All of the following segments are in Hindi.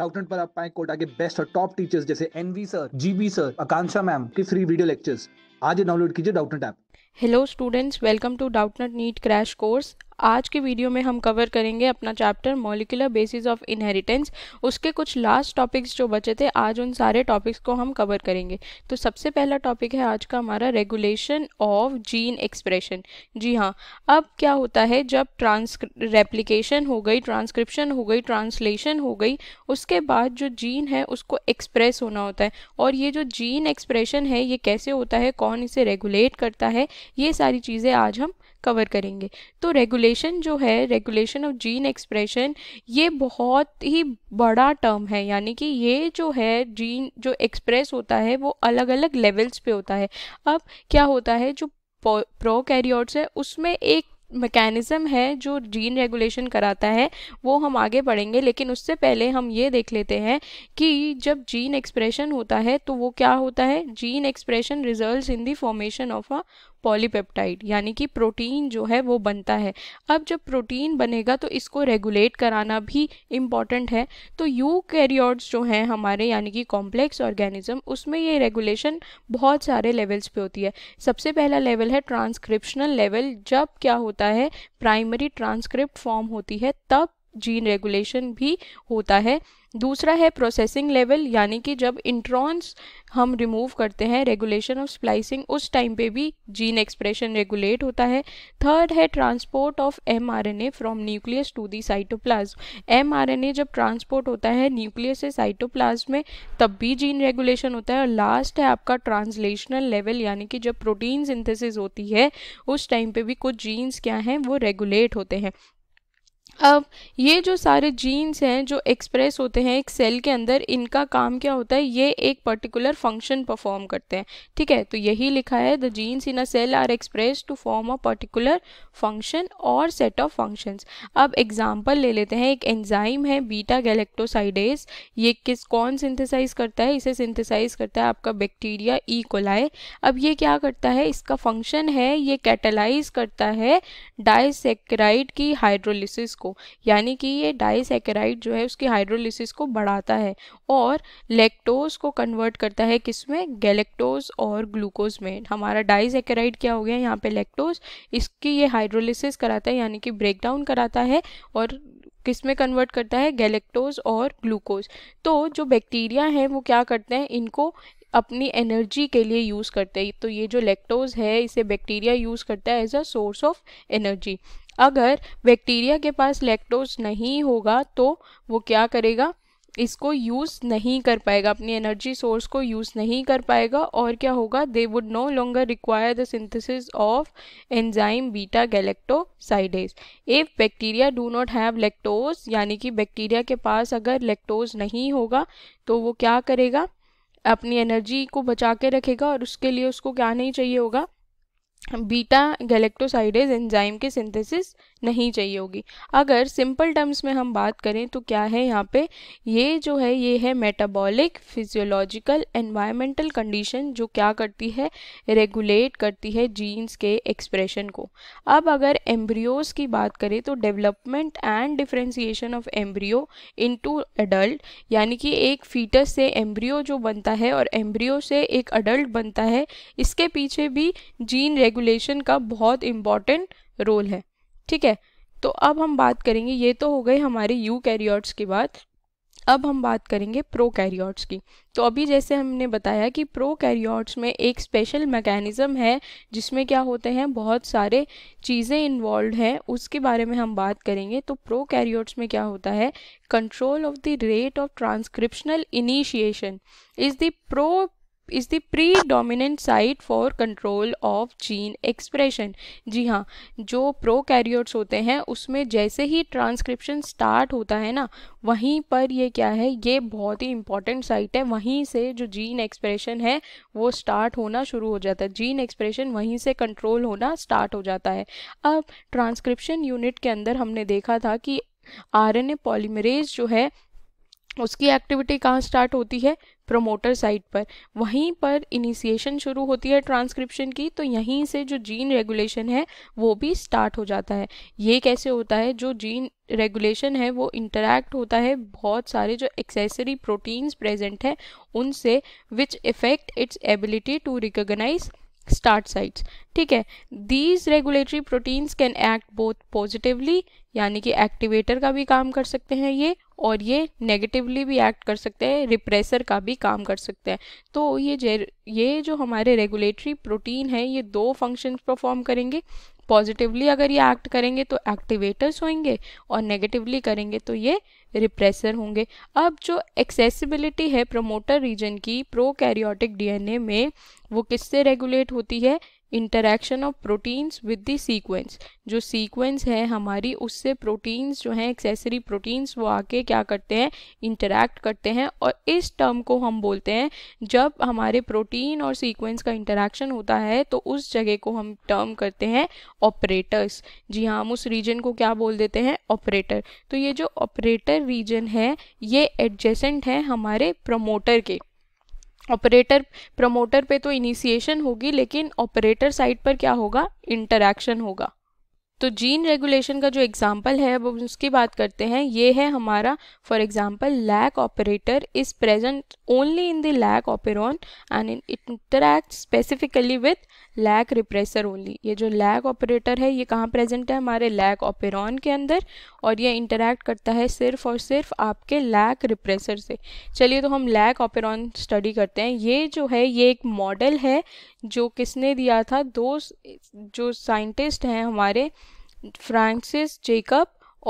डाउटनेट पर आप पाए कोटा के बेस्ट और टॉप टीचर्स जैसे NV sir GB sir Akanksha ma'am के फ्री वीडियो लेक्चर्स आज डाउनलोड कीजिए Doubtnut app hello students welcome to Doubtnut NEET crash course आज के वीडियो में हम कवर करेंगे अपना chapter molecular basis of inheritance उसके कुछ लास्ट टॉपिक्स जो बचे थे आज उन सारे टॉपिक्स को हम कवर करेंगे तो सबसे पहला टॉपिक है आज का हमारा रेगुलेशन ऑफ जीन एक्सप्रेशन जी हाँ अब क्या होता है जब ट्रांस रेप्लीकेशन हो गई ट्रांसक्रिप्शन हो गई ट्रांसलेशन हो गई उसके बाद जो जीन है उसको एक्सप्रेस होना होता है और ये जो जीन एक्सप्रेशन है ये कैसे होता है कौन इसे रेगुलेट करता है ये सारी चीज़ें आज हम कवर करेंगे तो रेगुलेशन जो है रेगुलेशन ऑफ जीन एक्सप्रेशन ये बहुत ही बड़ा टर्म है यानी कि ये जो है जीन जो एक्सप्रेस होता है वो अलग अलग लेवल्स पे होता है अब क्या होता है जो प्रो कैरियोट्स है उसमें एक मैकेनिज़्म है जो जीन रेगुलेशन कराता है वो हम आगे बढ़ेंगे लेकिन उससे पहले हम ये देख लेते हैं कि जब जीन एक्सप्रेशन होता है तो वो क्या होता है gene expression results in the formation of a polypeptide यानी कि प्रोटीन जो है वो बनता है अब जब प्रोटीन बनेगा तो इसको रेगुलेट कराना भी इम्पॉर्टेंट है तो यू कैरियोड्स जो हैं हमारे यानी कि कॉम्प्लेक्स ऑर्गेनिज्म उसमें ये रेगुलेशन बहुत सारे लेवल्स पे होती है सबसे पहला लेवल है ट्रांसक्रिप्शनल लेवल जब क्या होता है प्राइमरी ट्रांसक्रिप्ट फॉर्म होती है तब जीन रेगुलेशन भी होता है दूसरा है प्रोसेसिंग लेवल यानी कि जब इंट्रॉन्स हम रिमूव करते हैं रेगुलेशन ऑफ स्प्लाइसिंग उस टाइम पे भी जीन एक्सप्रेशन रेगुलेट होता है थर्ड है transport of M R N A from nucleus to the cytoplasm M R N A जब ट्रांसपोर्ट होता है न्यूक्लियस से साइटोप्लाज्म में तब भी जीन रेगुलेशन होता है और लास्ट है आपका ट्रांसलेशनल लेवल यानी कि जब प्रोटीन सिंथेसिस होती है उस टाइम पे भी कुछ जीन्स क्या हैं वो रेगुलेट होते हैं अब ये जो सारे जीन्स हैं जो एक्सप्रेस होते हैं एक सेल के अंदर इनका काम क्या होता है ये एक पर्टिकुलर फंक्शन परफॉर्म करते हैं ठीक है तो यही लिखा है the genes in a cell are expressed to form a particular function और सेट ऑफ फंक्शंस अब एग्जाम्पल ले लेते हैं एक एंजाइम है बीटा गैलेक्टोसाइडेज ये किस कौन सिंथेसाइज करता है इसे सिंथेसाइज करता है आपका बैक्टीरिया ई कोलाय अब ये क्या करता है इसका फंक्शन है ये कैटेलाइज करता है डाइसेक्राइड की हाइड्रोलिसिस को यानी कि ये डाइसैकेराइड जो है उसकी हाइड्रोलिसिस को बढ़ाता है और लेक्टोज को कन्वर्ट करता है किसमें गैलेक्टोज और ग्लूकोज में हमारा डाइसैकेराइड क्या हो गया यहाँ पे लेक्टोज इसकी ये हाइड्रोलिसिस कराता है यानी कि ब्रेक डाउन कराता है और किस में कन्वर्ट करता है गैलेक्टोज और ग्लूकोज तो जो बैक्टीरिया हैं वो क्या करते हैं इनको अपनी एनर्जी के लिए यूज़ करते हैं तो ये जो लेक्टोज है इसे बैक्टीरिया यूज़ करता है as a source of energy अगर बैक्टीरिया के पास लैक्टोज नहीं होगा तो वो क्या करेगा इसको यूज़ नहीं कर पाएगा अपनी एनर्जी सोर्स को यूज़ नहीं कर पाएगा और क्या होगा they would no longer require the synthesis of enzyme beta galactosidase if bacteria do not have lactose यानी कि बैक्टीरिया के पास अगर लैक्टोज नहीं होगा तो वो क्या करेगा अपनी एनर्जी को बचा के रखेगा और उसके लिए उसको क्या नहीं चाहिए होगा बीटा गैलेक्टोसाइडेज एंजाइम के सिंथेसिस नहीं चाहिए होगी अगर सिंपल टर्म्स में हम बात करें तो क्या है यहाँ पे ये जो है ये है मेटाबॉलिक फिजियोलॉजिकल एनवायरमेंटल कंडीशन जो क्या करती है रेगुलेट करती है जीन्स के एक्सप्रेशन को अब अगर एम्ब्रियोज की बात करें तो development and differentiation of embryo to adult यानी कि एक फीटस से एम्ब्रियो जो बनता है और एम्ब्रियो से एक अडल्ट बनता है इसके पीछे भी जीन रेगुलेशन का बहुत इम्पॉर्टेंट रोल है ठीक है तो अब हम बात करेंगे ये तो हो गए हमारे यू कैरियॉट्स की बात अब हम बात करेंगे प्रो कैरियॉट्स की तो अभी जैसे हमने बताया कि प्रो कैरियॉट्स में एक स्पेशल मैकेनिज़्म है जिसमें क्या होते हैं बहुत सारे चीज़ें इन्वॉल्व हैं उसके बारे में हम बात करेंगे तो प्रो कैरियॉट्स में क्या होता है control of the rate of transcriptional initiation is the pro is the predominant site for control of gene expression जी हाँ जो प्रो कैरियोट्स होते हैं उसमें जैसे ही ट्रांसक्रिप्शन स्टार्ट होता है ना वहीं पर ये क्या है ये बहुत ही इंपॉर्टेंट साइट है वहीं से जो जीन एक्सप्रेशन है वो स्टार्ट होना शुरू हो जाता है जीन एक्सप्रेशन वहीं से कंट्रोल होना स्टार्ट हो जाता है अब ट्रांसक्रिप्शन यूनिट के अंदर हमने देखा था कि आरएनए पॉलीमरेज जो है उसकी एक्टिविटी कहाँ स्टार्ट होती है प्रोमोटर साइट पर वहीं पर इनिशिएशन शुरू होती है ट्रांसक्रिप्शन की तो यहीं से जो जीन रेगुलेशन है वो भी स्टार्ट हो जाता है ये कैसे होता है जो जीन रेगुलेशन है वो इंटरैक्ट होता है बहुत सारे जो एक्सेसरी प्रोटीन्स प्रेजेंट हैं उनसे which affect its ability to recognise start sites ठीक है these regulatory proteins can act both positively यानी कि एक्टिवेटर का भी काम कर सकते हैं ये और ये नेगेटिवली भी एक्ट कर सकते हैं रिप्रेसर का भी काम कर सकते हैं तो ये ये जो हमारे रेगुलेटरी प्रोटीन है ये दो फंक्शन परफॉर्म करेंगे पॉजिटिवली अगर ये एक्ट करेंगे तो एक्टिवेटर्स होंगे और नेगेटिवली करेंगे तो ये रिप्रेसर होंगे अब जो एक्सेसिबिलिटी है प्रोमोटर रीजन की प्रो कैरियोटिक डीएनए में वो किससे रेगुलेट होती है interaction of proteins with the sequence जो सीक्वेंस है हमारी उससे प्रोटीन्स जो हैं एक्सेसरी प्रोटीन्स वो आके क्या करते हैं इंटरेक्ट करते हैं और इस टर्म को हम बोलते हैं जब हमारे प्रोटीन और सीक्वेंस का इंटरेक्शन होता है तो उस जगह को हम टर्म करते हैं ऑपरेटर्स जी हाँ हम उस रीजन को क्या बोल देते हैं ऑपरेटर तो ये जो ऑपरेटर रीजन है ये एडजेसेंट है हमारे प्रमोटर के ऑपरेटर प्रमोटर पे तो इनिशिएशन होगी लेकिन ऑपरेटर साइड पर क्या होगा इंटरैक्शन होगा तो जीन रेगुलेशन का जो एग्जाम्पल है अब उसकी बात करते हैं ये है हमारा for example lac operator is present only in the lac operon and in interact specifically with lac repressor only ये जो लैक ऑपरेटर है ये कहाँ प्रेजेंट है हमारे लैक ऑपेरॉन के अंदर और ये इंटरेक्ट करता है सिर्फ और सिर्फ आपके लैक रिप्रेसर से चलिए तो हम लैक ऑपेरॉन स्टडी करते हैं ये जो है ये एक मॉडल है जो किसने दिया था दो जो साइंटिस्ट हैं हमारे फ्रांसिस जेकब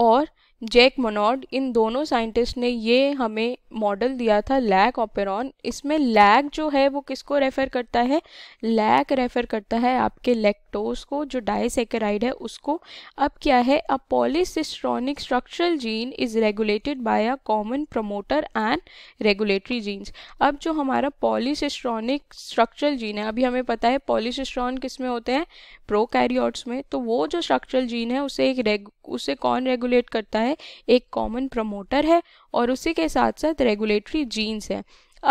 और जैक मोनॉड इन दोनों साइंटिस्ट ने ये हमें मॉडल दिया था लैक ऑपेरॉन इसमें लैक जो है वो किसको रेफ़र करता है लैक रेफ़र करता है आपके लेक्टोस को जो डाइसेकेराइड है उसको अब क्या है a polycistronic structural gene is regulated by a common promoter and regulatory genes अब जो हमारा पॉलीसिस्ट्रॉनिक स्ट्रक्चरल जीन है अभी हमें पता है पॉलीसिस्ट्रॉन किस में होते हैं प्रो में तो वो जो स्ट्रक्चरल जीन है उसे एक उसे कौन रेगुलेट करता है एक कॉमन प्रमोटर है और उसी के साथ साथ रेगुलेटरी जीन्स है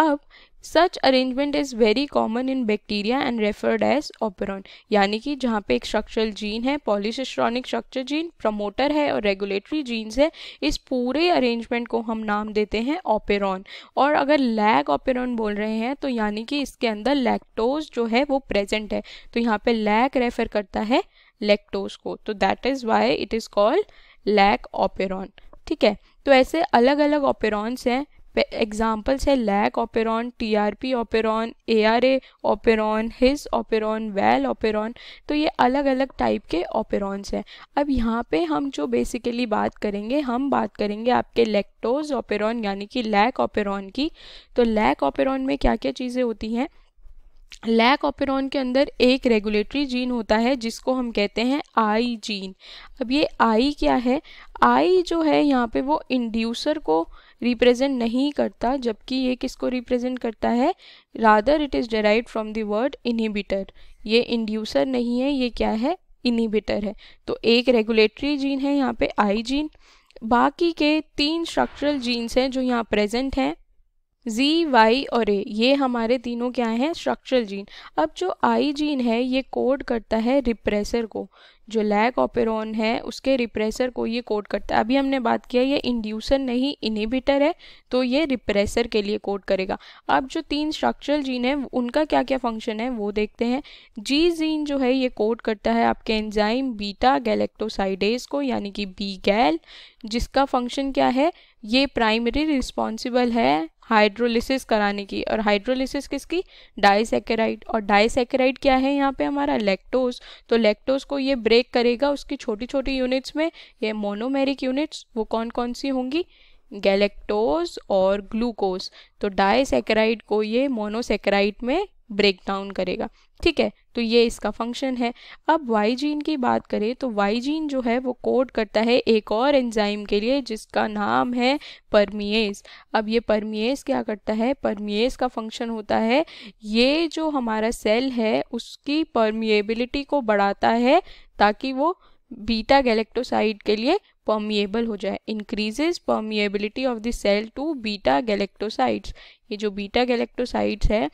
अब such arrangement is very common in bacteria and referred as operon यानी कि जहाँ पे एक स्ट्रक्चरल जीन है पॉलिसिस्ट्रॉनिक स्ट्रक्चर जीन प्रमोटर है और रेगुलेटरी जीन्स है इस पूरे अरेंजमेंट को हम नाम देते हैं ऑपेरॉन और अगर लैग ऑपेरॉन बोल रहे हैं तो यानी कि इसके अंदर लैक्टोज जो है वो प्रेजेंट है तो यहाँ पे लैग रेफर करता है लेक्टोज को तो that is why it is called lac operon ठीक है तो ऐसे अलग अलग ऑपेरॉन्स हैं एग्जाम्पल्स है lac operon T R P operon A R A operon his operon val operon तो ये अलग अलग टाइप के ऑपेरॉन्स हैं अब यहाँ पे हम जो बेसिकली बात करेंगे हम बात करेंगे आपके लेक्टोज ऑपेरॉन यानी कि लैक ऑपेरॉन की तो लैक ऑपेरॉन में क्या क्या चीज़ें होती हैं लैक ऑपेरॉन के अंदर एक रेगुलेटरी जीन होता है जिसको हम कहते हैं आई जीन अब ये आई क्या है आई जो है यहाँ पे वो इंड्यूसर को रिप्रेजेंट नहीं करता जबकि ये किसको रिप्रेजेंट करता है rather it is derive from the word inhibitor ये इंड्यूसर नहीं है ये क्या है इनहिबिटर है तो एक रेगुलेटरी जीन है यहाँ पे आई जीन बाकी के तीन स्ट्रक्चरल जीन्स हैं जो यहाँ प्रेजेंट हैं जी वाई और ए ये हमारे तीनों क्या हैं स्ट्रक्चरल जीन अब जो आई जीन है ये कोड करता है रिप्रेसर को जो लैक ऑपेरॉन है उसके रिप्रेसर को ये कोड करता है अभी हमने बात किया ये इंड्यूसर नहीं इनिबिटर है तो ये रिप्रेसर के लिए कोड करेगा अब जो तीन स्ट्रक्चरल जीन है उनका क्या क्या फंक्शन है वो देखते हैं जी जीन जो है ये कोड करता है आपके एंजाइम बीटा गैलेक्टोसाइडेज को यानी कि बी गैल जिसका फंक्शन क्या है ये प्राइमरी रिस्पॉन्सिबल है हाइड्रोलिसिस कराने की और हाइड्रोलिसिस किसकी डाइसेकेराइड और डाइसेकेराइड क्या है यहाँ पे हमारा लेक्टोज तो लेक्टोज को ये ब्रेक करेगा उसकी छोटी छोटी यूनिट्स में ये मोनोमेरिक यूनिट्स वो कौन कौन सी होंगी गैलेक्टोज और ग्लूकोज तो डाइसेकेराइड को ये मोनोसेकेराइड में ब्रेक डाउन करेगा ठीक है तो ये इसका फंक्शन है अब वाई जीन की बात करें तो वाई जीन जो है वो कोड करता है एक और एंजाइम के लिए जिसका नाम है परमिएस अब ये परमिएस क्या करता है परमिएस का फंक्शन होता है ये जो हमारा सेल है उसकी परमिएबिलिटी को बढ़ाता है ताकि वो बीटा गैलेक्टोसाइड के लिए परमिएबल हो जाए increases permeability of the cell to beta galactosides ये जो बीटा गैलेक्टोसाइड्स है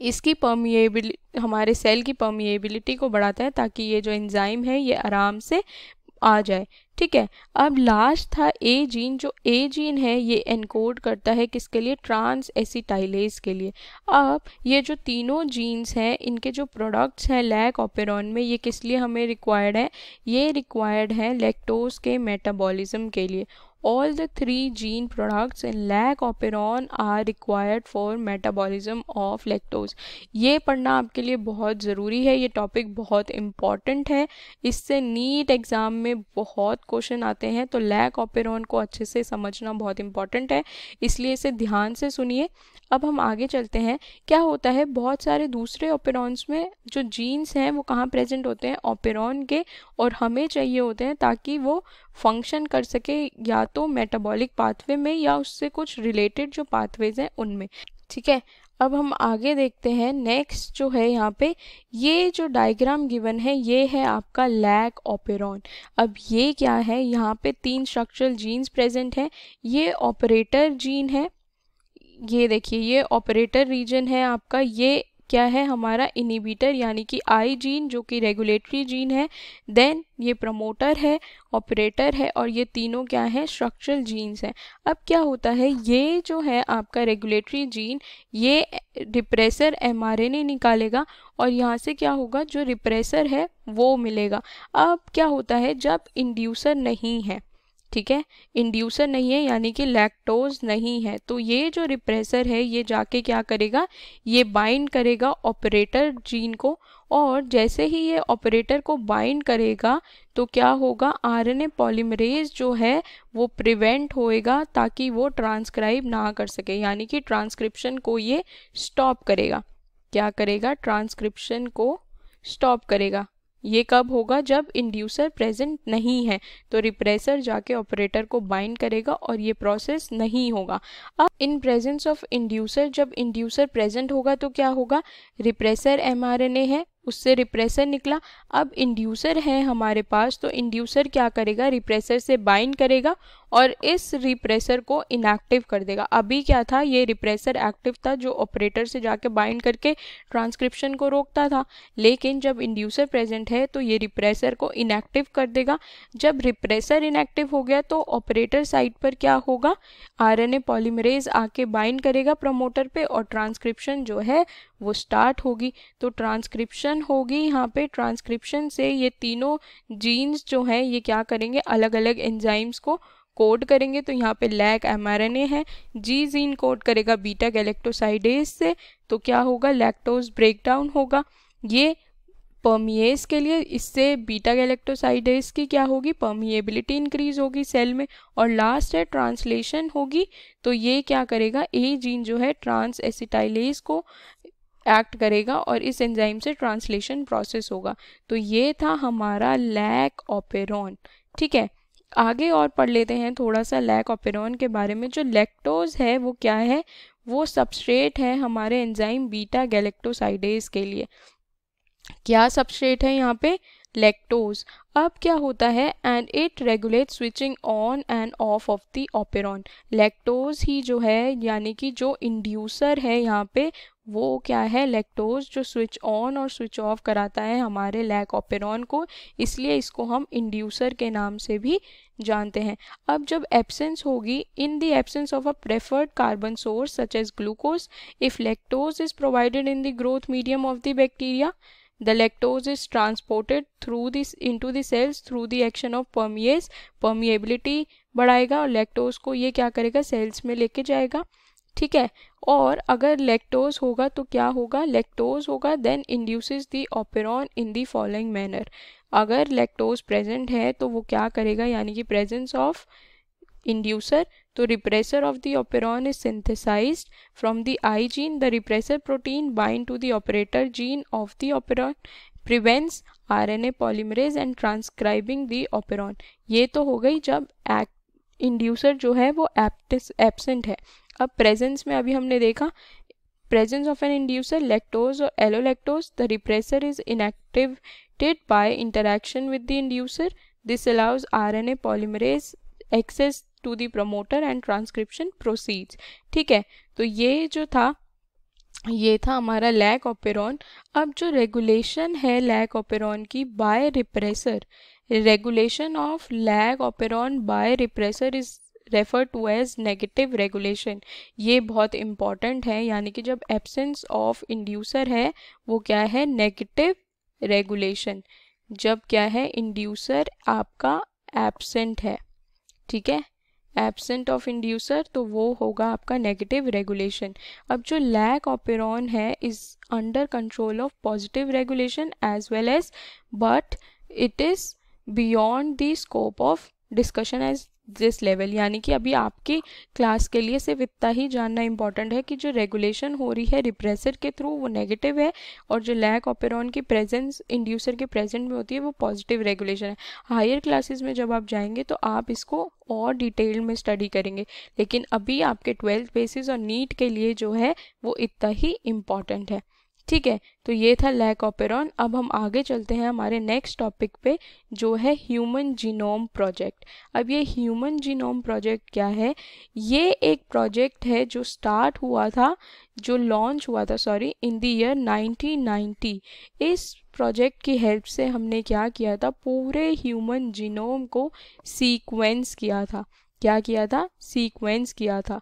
इसकी परमिएबिलि हमारे सेल की परमिएबिलिटी को बढ़ाता है ताकि ये जो एंजाइम है ये आराम से आ जाए ठीक है अब लास्ट था ए जीन जो ए जीन है ये एनकोड करता है किसके लिए ट्रांस एसिटाइलेज के लिए अब ये जो तीनों जीन्स हैं इनके जो प्रोडक्ट्स हैं लैक ऑपेरॉन में ये किस लिए हमें रिक्वायर्ड है ये रिक्वायर्ड है लैक्टोज के मेटाबॉलिज्म के लिए all the three gene products in lac operon are required for metabolism of lactose ये पढ़ना आपके लिए बहुत ज़रूरी है ये टॉपिक बहुत इम्पॉर्टेंट है इससे नीट एग्ज़ाम में बहुत क्वेश्चन आते हैं तो लैक ऑपेरॉन को अच्छे से समझना बहुत इम्पॉर्टेंट है इसलिए इसे ध्यान से सुनिए अब हम आगे चलते हैं क्या होता है बहुत सारे दूसरे ओपेरॉन्स में जो जीन्स हैं वो कहाँ प्रेजेंट होते हैं ऑपेरॉन के और हमें चाहिए होते हैं ताकि वो फंक्शन कर सके या तो मेटाबॉलिक पाथवे में या उससे कुछ रिलेटेड जो पाथवेज हैं उनमें ठीक है अब हम आगे देखते हैं नेक्स्ट जो है यहाँ पे ये जो डायग्राम गिवन है ये है आपका लैक ऑपेरॉन अब ये क्या है यहाँ पे तीन स्ट्रक्चरल जीन्स प्रेजेंट हैं ये ऑपरेटर जीन है ये देखिए ये ऑपरेटर रीजन है आपका ये क्या है हमारा इनिबिटर यानी कि आई जीन जो कि रेगुलेटरी जीन है देन ये प्रमोटर है ऑपरेटर है और ये तीनों क्या है स्ट्रक्चरल जीन्स हैं अब क्या होता है ये जो है आपका रेगुलेटरी जीन ये रिप्रेसर एम निकालेगा और यहाँ से क्या होगा जो रिप्रेसर है वो मिलेगा अब क्या होता है जब इंड्यूसर नहीं है ठीक है इंड्यूसर नहीं है यानी कि लैक्टोज नहीं है तो ये जो रिप्रेसर है ये जाके क्या करेगा ये बाइंड करेगा ऑपरेटर जीन को और जैसे ही ये ऑपरेटर को बाइंड करेगा तो क्या होगा आरएनए पॉलीमरेज जो है वो प्रिवेंट होएगा ताकि वो ट्रांसक्राइब ना कर सके यानी कि ट्रांसक्रिप्शन को ये स्टॉप करेगा क्या करेगा ट्रांसक्रिप्शन को स्टॉप करेगा ये कब होगा जब इंड्यूसर प्रेजेंट नहीं है तो रिप्रेसर जाके ऑपरेटर को बाइंड करेगा और ये प्रोसेस नहीं होगा अब इन प्रेजेंस ऑफ इंड्यूसर जब इंड्यूसर प्रेजेंट होगा तो क्या होगा रिप्रेसर एम है उससे रिप्रेसर निकला अब इंड्यूसर है हमारे पास तो इंड्यूसर क्या करेगा रिप्रेसर से बाइंड करेगा और इस रिप्रेसर को इनएक्टिव कर देगा अभी क्या था ये रिप्रेसर एक्टिव था जो ऑपरेटर से जाके बाइंड करके ट्रांसक्रिप्शन को रोकता था लेकिन जब इंड्यूसर प्रेजेंट है तो ये रिप्रेसर को इनएक्टिव कर देगा जब रिप्रेसर इनएक्टिव हो गया तो ऑपरेटर साइड पर क्या होगा आरएनए पॉलीमरेज आके बाइंड करेगा प्रमोटर पे और ट्रांसक्रिप्शन जो है वो स्टार्ट होगी तो ट्रांसक्रिप्शन होगी यहाँ पे ट्रांसक्रिप्शन से ये तीनों जीन्स जो हैं ये क्या करेंगे अलग अलग एंजाइम्स को कोड करेंगे तो यहाँ पे लैक एम है जी जीन कोड करेगा बीटा गैलेक्टोसाइडेज से तो क्या होगा लैक्टोज ब्रेकडाउन होगा ये पर्मीएस के लिए इससे बीटा गैलेक्टोसाइडेस की क्या होगी पर्मीएबिलिटी इंक्रीज होगी सेल में और लास्ट है ट्रांसलेशन होगी तो ये क्या करेगा ए जीन जो है ट्रांस एसिटाइलेस को एक्ट करेगा और इस एंजाइम से ट्रांसलेशन प्रोसेस होगा तो ये था हमारा लैक ऑपेरॉन ठीक है आगे और पढ़ लेते हैं थोड़ा सा लैक ऑपेरॉन के बारे में जो लैक्टोज है वो क्या है वो सबस्ट्रेट है हमारे एंजाइम बीटा गैलेक्टोसाइडेज के लिए क्या सबस्ट्रेट है यहाँ पे लेक्टोज अब क्या होता है and it regulate switching on and off of the operon lactose ही जो है यानी कि जो इंड्यूसर है यहाँ पे वो क्या है लेक्टोज जो स्विच ऑन और स्विच ऑफ कराता है हमारे लैक ऑपेरॉन को इसलिए इसको हम इंड्यूसर के नाम से भी जानते हैं अब जब एब्सेंस होगी in the absence of a preferred carbon source such as glucose if lactose is provided in the growth medium of the bacteria the lactose is transported through this into cells through the action of permease permeability बढ़ाएगा और लैक्टोज को ये क्या करेगा सेल्स में लेके जाएगा ठीक है और अगर लेक्टोज होगा तो क्या होगा लेक्टोज होगा then induce the operon in the following manner अगर लेक्टोज प्रेजेंट है तो वो क्या करेगा यानी कि प्रेजेंस ऑफ इंड्यूसर तो repressor of the operon is synthesise from the I gene the repressor protein bind to the operator gene of the operon N A polymerase and transcribing the operon ये तो हो गई जब इंड्यूसर जो है वो एप्टिस एबसेंट है अब प्रेजेंस में अभी हमने देखा presence of an inducer lactose और allolactose the repressor is inactivated by interaction with the inducer this allows R N A polymerase access to the promoter and transcription proceeds ठीक है तो ये जो था ये था हमारा लैक ऑपेरॉन अब जो रेगुलेशन है लैक ऑपेरॉन की by repressor regulation of lac operon by repressor is refer to as negative regulation ये बहुत इम्पॉर्टेंट है यानी कि जब एब्सेंस ऑफ इंड्यूसर है वो क्या है नेगेटिव रेगुलेशन जब क्या है इंड्यूसर आपका एबसेंट है ठीक है एबसेंट ऑफ इंड्यूसर तो वो होगा आपका नेगेटिव रेगुलेशन अब जो लैक ऑपेरॉन है is under control of positive regulation as well as but it is beyond the scope of discussion as this level यानी कि अभी आपकी क्लास के लिए सिर्फ इतना ही जानना इम्पॉर्टेंट है कि जो रेगुलेशन हो रही है रिप्रेसर के थ्रू वो नेगेटिव है और जो लैक ऑपेरॉन की प्रेजेंस इंड्यूसर के प्रेजेंट में होती है वो पॉजिटिव रेगुलेशन है हायर क्लासेस में जब आप जाएंगे तो आप इसको और डिटेल में स्टडी करेंगे लेकिन अभी आपके ट्वेल्थ बेसिस और नीट के लिए जो है वो इतना ही इम्पॉर्टेंट है ठीक है तो ये था लैक ऑपेरॉन अब हम आगे चलते हैं हमारे नेक्स्ट टॉपिक पे जो है ह्यूमन जीनोम प्रोजेक्ट अब ये ह्यूमन जीनोम प्रोजेक्ट क्या है ये एक प्रोजेक्ट है जो स्टार्ट हुआ था जो लॉन्च हुआ था सॉरी इन द ईयर 1990 इस प्रोजेक्ट की हेल्प से हमने क्या किया था पूरे ह्यूमन जीनोम को सीक्वेंस किया था क्या किया था सीक्वेंस किया था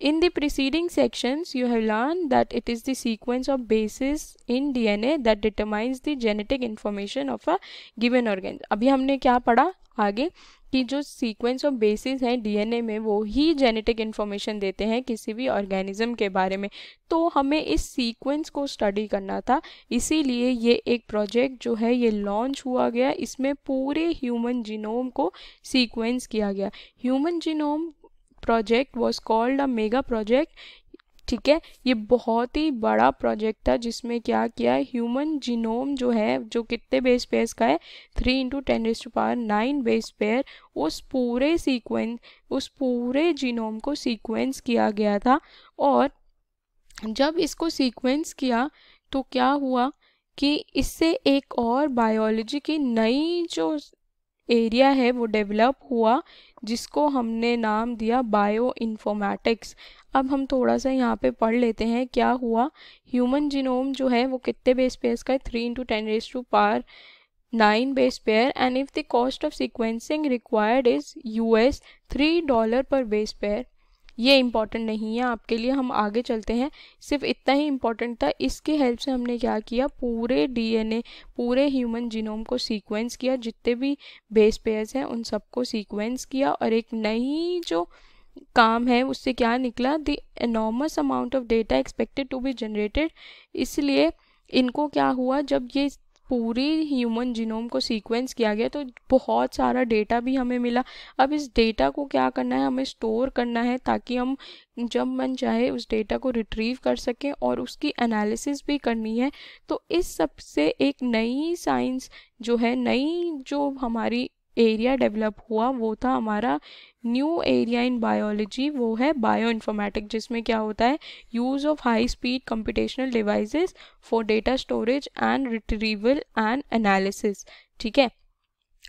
In the preceding sections, you have learned that it is the sequence of bases in DNA that determines the genetic information of a given organ. अभी हमने क्या पढ़ा आगे कि जो सीक्वेंस ऑफ बेसिस हैं डीएनए में वो ही जेनेटिक इन्फॉर्मेशन देते हैं किसी भी ऑर्गेनिज्म के बारे में तो हमें इस सीक्वेंस को स्टडी करना था इसीलिए ये एक प्रोजेक्ट जो है ये लॉन्च हुआ गया इसमें पूरे ह्यूमन जीनोम को सीक्वेंस किया गया human genome project was called a mega project ठीक है ये बहुत ही बड़ा प्रोजेक्ट था जिसमें क्या किया है ह्यूमन जीनोम जो है जो कितने बेस पेयर्स का है three into ten raise to power nine base pair उस पूरे सीक्वेंस उस पूरे जीनोम को सीक्वेंस किया गया था और जब इसको सीक्वेंस किया तो क्या हुआ कि इससे एक और बायोलॉजी की नई जो एरिया है वो डेवलप हुआ जिसको हमने नाम दिया बायो इन्फॉर्मेटिक्स अब हम थोड़ा सा यहाँ पे पढ़ लेते हैं क्या हुआ ह्यूमन जीनोम जो है वो कितने बेस पेयर्स का है three into ten raise to power nine pair and if the cost of sequencing required is U S three dollar per base pair ये इम्पॉर्टेंट नहीं है आपके लिए हम आगे चलते हैं सिर्फ इतना ही इम्पॉर्टेंट था इसके हेल्प से हमने क्या किया पूरे डीएनए पूरे ह्यूमन जीनोम को सीक्वेंस किया जितने भी बेस पेयर्स हैं उन सबको सीक्वेंस किया और एक नई जो काम है उससे क्या निकला the enormous amount of data expected to be generated इसलिए इनको क्या हुआ जब ये पूरी ह्यूमन जीनोम को सीक्वेंस किया गया तो बहुत सारा डेटा भी हमें मिला अब इस डेटा को क्या करना है हमें स्टोर करना है ताकि हम जब मन चाहे उस डेटा को रिट्रीव कर सकें और उसकी एनालिसिस भी करनी है तो इस सब से एक नई साइंस जो है नई जो हमारी एरिया डेवलप हुआ वो था हमारा न्यू एरिया इन बायोलॉजी वो है बायो इन्फॉर्मेटिक जिसमें क्या होता है use of high speed computational devices for data storage and retrieval and analysis ठीक है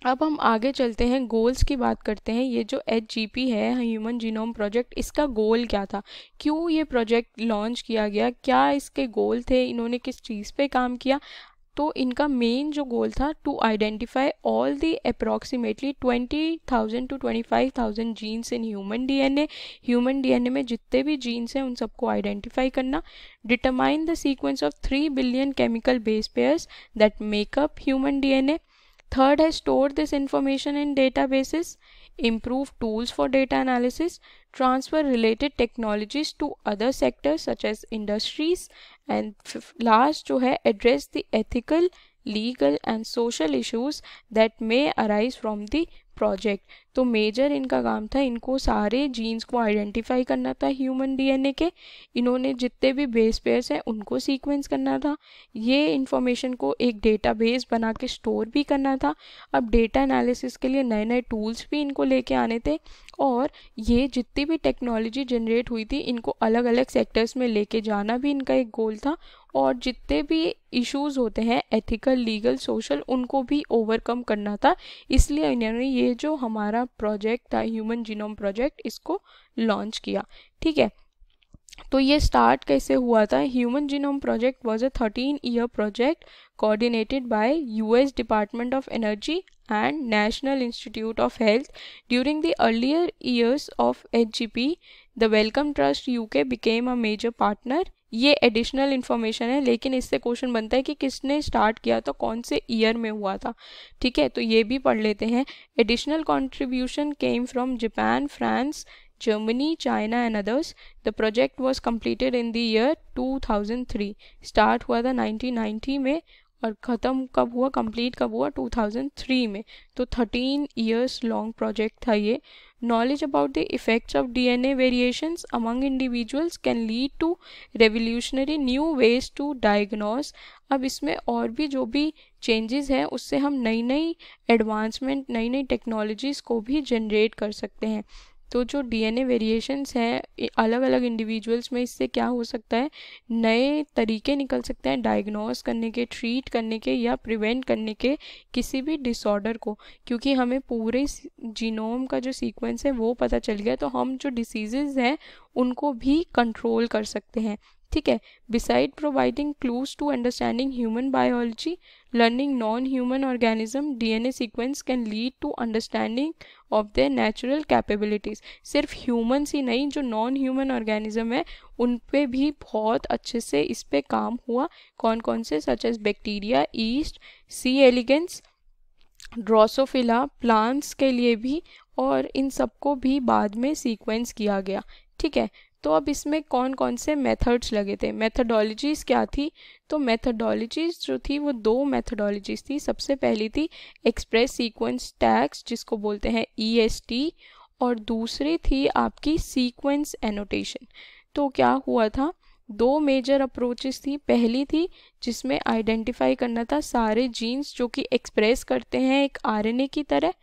अब हम आगे चलते हैं गोल्स की बात करते हैं ये जो एच जी पी है ह्यूमन जीनोम प्रोजेक्ट इसका गोल क्या था क्यों ये प्रोजेक्ट लॉन्च किया गया क्या इसके गोल थे इन्होंने किस चीज़ पे काम किया तो इनका मेन जो गोल था to identify all the approximately 20,000 to 25,000 genes in human DNA human DNA में जितने भी जीन्स हैं उन सबको आइडेंटिफाई करना determine the sequence of three billion chemical base pairs that make up human DNA third है store this information in databases improve tools for data analysis transfer related technologies to other sectors such as industries and last to address the ethical legal and social issues that may arise from the project तो मेजर इनका काम था इनको सारे जीन्स को आइडेंटिफाई करना था ह्यूमन डीएनए के इन्होंने जितने भी बेस पेयर्स हैं उनको सीक्वेंस करना था ये इन्फॉर्मेशन को एक डेटाबेस बना के स्टोर भी करना था अब डेटा एनालिसिस के लिए नए नए टूल्स भी इनको लेके आने थे और ये जितनी भी टेक्नोलॉजी जनरेट हुई थी इनको अलग अलग सेक्टर्स में लेके जाना भी इनका एक गोल था और जितने भी इश्यूज होते हैं एथिकल लीगल सोशल उनको भी ओवरकम करना था इसलिए इन्होंने ये जो हमारा प्रोजेक्ट था ह्यूमन जीनोम प्रोजेक्ट इसको लॉन्च किया ठीक है तो ये स्टार्ट कैसे हुआ था human genome project was a thirteen year project coordinated by US Department of Energy and National Institute of Health during the earlier years of H the Wellcome Trust UK became a major partner ये एडिशनल इन्फॉर्मेशन है लेकिन इससे क्वेश्चन बनता है कि किसने स्टार्ट किया तो कौन से ईयर में हुआ था ठीक है तो ये भी पढ़ लेते हैं additional contribution came from Japan France and others the project was completed in the year two thousand 2003. Start हुआ था 1990 में और ख़त्म कब हुआ कंप्लीट कब हुआ 2003 में तो 13 इयर्स लॉन्ग प्रोजेक्ट था ये knowledge about the effects of DNA variations among individuals can lead to revolutionary new ways to diagnose अब इसमें और भी जो भी चेंजेस हैं उससे हम नई नई एडवांसमेंट नई नई टेक्नोलॉजीज़ को भी जनरेट कर सकते हैं तो जो डीएनए वेरिएशंस हैं अलग अलग इंडिविजुअल्स में इससे क्या हो सकता है नए तरीके निकल सकते हैं डायग्नोस करने के ट्रीट करने के या प्रिवेंट करने के किसी भी डिसऑर्डर को क्योंकि हमें पूरे जीनोम का जो सीक्वेंस है वो पता चल गया तो हम जो डिसीज़ेज़ हैं उनको भी कंट्रोल कर सकते हैं ठीक है besides providing clues to understanding human biology learning non human organism DNA sequence can lead to understanding of their natural capabilities सिर्फ ह्यूमन्स ही नहीं जो नॉन ह्यूमन ऑर्गेनिज्म है उन पे भी बहुत अच्छे से इस पर काम हुआ कौन कौन से such as bacteria yeast C elegans drosophila plants के लिए भी और इन सबको भी बाद में सीक्वेंस किया गया ठीक है तो अब इसमें कौन कौन से मेथड्स लगे थे मेथडोलॉजीज़ क्या थी तो मेथडोलॉजीज़ जो थी वो दो मेथडोलॉजीज़ थी सबसे पहली थी एक्सप्रेस सीक्वेंस टैक्स जिसको बोलते हैं ई e और दूसरी थी आपकी सीक्वेंस एनोटेशन तो क्या हुआ था दो मेजर अप्रोचेस थी पहली थी जिसमें आइडेंटिफाई करना था सारे जीन्स जो कि एक्सप्रेस करते हैं एक आरएनए की तरह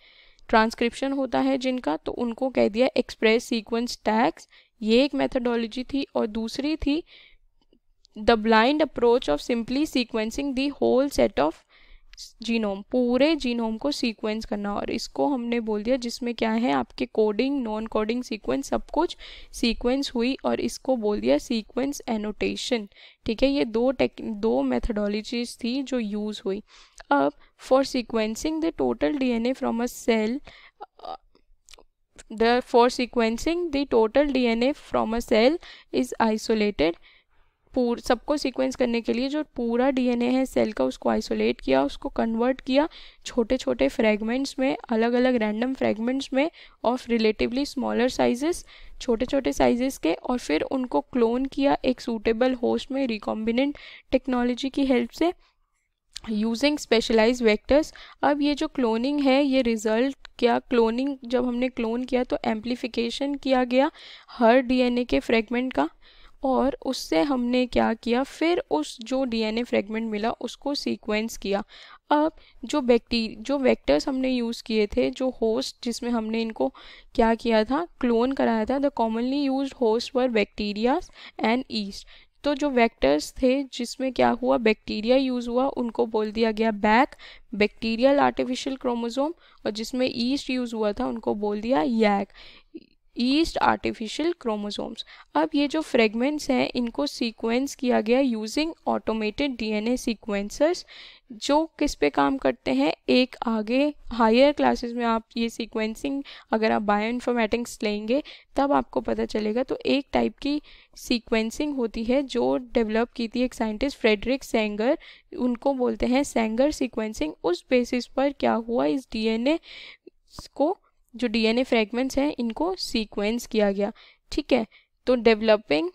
ट्रांसक्रिप्शन होता है जिनका तो उनको कह दिया एक्सप्रेस सीक्वेंस टैग्स ये एक मेथडोलॉजी थी और दूसरी थी the blind approach of simply sequencing the whole set of genome पूरे जीनोम को सीक्वेंस करना और इसको हमने बोल दिया जिसमें क्या है आपके कोडिंग नॉन कोडिंग सीक्वेंस सब कुछ सीक्वेंस हुई और इसको बोल दिया सीक्वेंस एनोटेशन ठीक है ये दो टेक दो मेथडोलॉजीज थी जो यूज़ हुई अब for sequencing the total DNA from a cell the for sequencing the total dna from a cell is isolated पूर सबको सीक्वेंस करने के लिए जो पूरा डीएनए है सेल का उसको आइसोलेट किया उसको कन्वर्ट किया छोटे छोटे फ्रेगमेंट्स में अलग अलग रैंडम फ्रेगमेंट्स में ऑफ रिलेटिवली स्मॉलर साइजेस छोटे छोटे साइजेस के और फिर उनको क्लोन किया एक सूटेबल होस्ट में रिकॉम्बिनेंट टेक्नोलॉजी की हेल्प से यूजिंग स्पेशलाइज वेक्टर्स अब ये जो क्लोनिंग है ये रिजल्ट क्या क्लोनिंग जब हमने क्लोन किया तो एम्प्लीफिकेशन किया गया हर डीएनए के फ्रेगमेंट का और उससे हमने क्या किया फिर उस जो डीएनए फ्रेगमेंट मिला उसको सीक्वेंस किया अब जो बैक्टी जो वेक्टर्स हमने यूज़ किए थे जो होस्ट जिसमें हमने इनको क्या किया था क्लोन कराया था the commonly use host for bacterias and yeast तो जो वेक्टर्स थे जिसमें क्या हुआ बैक्टीरिया यूज़ हुआ उनको बोल दिया गया बैक बैक्टीरियल आर्टिफिशियल क्रोमोसोम और जिसमें ईस्ट यूज़ हुआ था उनको बोल दिया यैक ईस्ट आर्टिफिशियल क्रोमोसोम्स अब ये जो फ्रेगमेंट्स हैं इनको सीक्वेंस किया गया यूजिंग ऑटोमेटेड डीएनए सीक्वेंसर्स जो किस पे काम करते हैं एक आगे हायर क्लासेस में आप ये सीक्वेंसिंग अगर आप बायो इन्फॉर्मेटिक्स लेंगे तब आपको पता चलेगा तो एक टाइप की सीक्वेंसिंग होती है जो डेवलप की थी एक साइंटिस्ट फ्रेडरिक सेंगर उनको बोलते हैं सेंगर सीक्वेंसिंग उस बेसिस पर क्या हुआ इस डीएनए को जो डी एन ए फ्रेगमेंट्स हैं इनको सीक्वेंस किया गया ठीक है तो developing